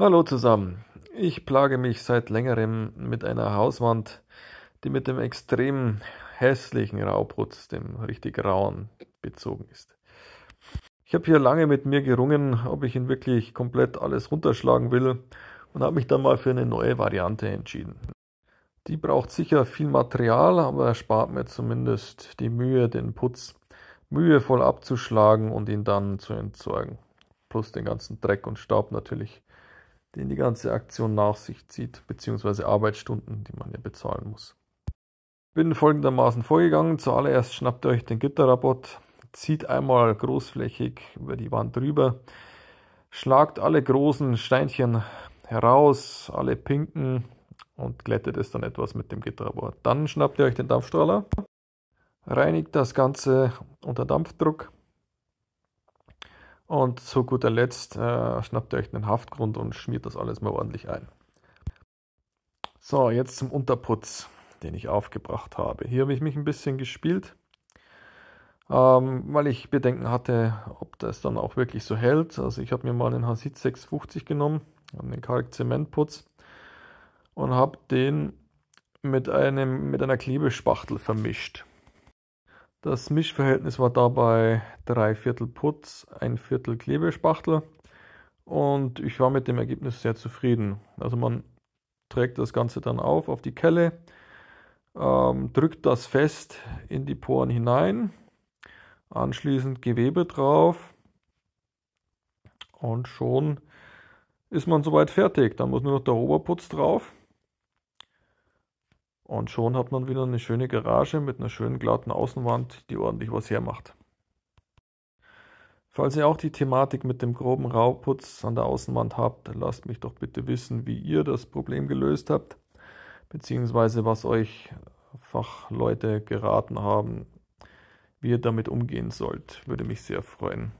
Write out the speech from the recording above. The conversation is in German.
Hallo zusammen. Ich plage mich seit längerem mit einer Hauswand, die mit dem extrem hässlichen Rauputz, dem richtig rauen, bezogen ist. Ich habe hier lange mit mir gerungen, ob ich ihn wirklich komplett alles runterschlagen will und habe mich dann mal für eine neue Variante entschieden. Die braucht sicher viel Material, aber erspart mir zumindest die Mühe, den Putz mühevoll abzuschlagen und ihn dann zu entsorgen. Plus den ganzen Dreck und Staub natürlich den die ganze Aktion nach sich zieht, beziehungsweise Arbeitsstunden, die man ja bezahlen muss. Bin folgendermaßen vorgegangen. Zuallererst schnappt ihr euch den Gitterrabot, zieht einmal großflächig über die Wand rüber, schlagt alle großen Steinchen heraus, alle pinken und glättet es dann etwas mit dem Gitterrabot. Dann schnappt ihr euch den Dampfstrahler, reinigt das Ganze unter Dampfdruck und zu guter Letzt äh, schnappt ihr euch einen Haftgrund und schmiert das alles mal ordentlich ein. So, jetzt zum Unterputz, den ich aufgebracht habe. Hier habe ich mich ein bisschen gespielt, ähm, weil ich Bedenken hatte, ob das dann auch wirklich so hält. Also ich habe mir mal einen Hasid 650 genommen, einen Kalkzementputz und habe den mit, einem, mit einer Klebespachtel vermischt. Das Mischverhältnis war dabei drei Viertel Putz, ein Viertel Klebespachtel und ich war mit dem Ergebnis sehr zufrieden. Also man trägt das Ganze dann auf auf die Kelle, ähm, drückt das fest in die Poren hinein, anschließend Gewebe drauf und schon ist man soweit fertig. Dann muss nur noch der Oberputz drauf und schon hat man wieder eine schöne Garage mit einer schönen glatten Außenwand, die ordentlich was hermacht. Falls ihr auch die Thematik mit dem groben Rauputz an der Außenwand habt, lasst mich doch bitte wissen, wie ihr das Problem gelöst habt, beziehungsweise was euch Fachleute geraten haben, wie ihr damit umgehen sollt. Würde mich sehr freuen.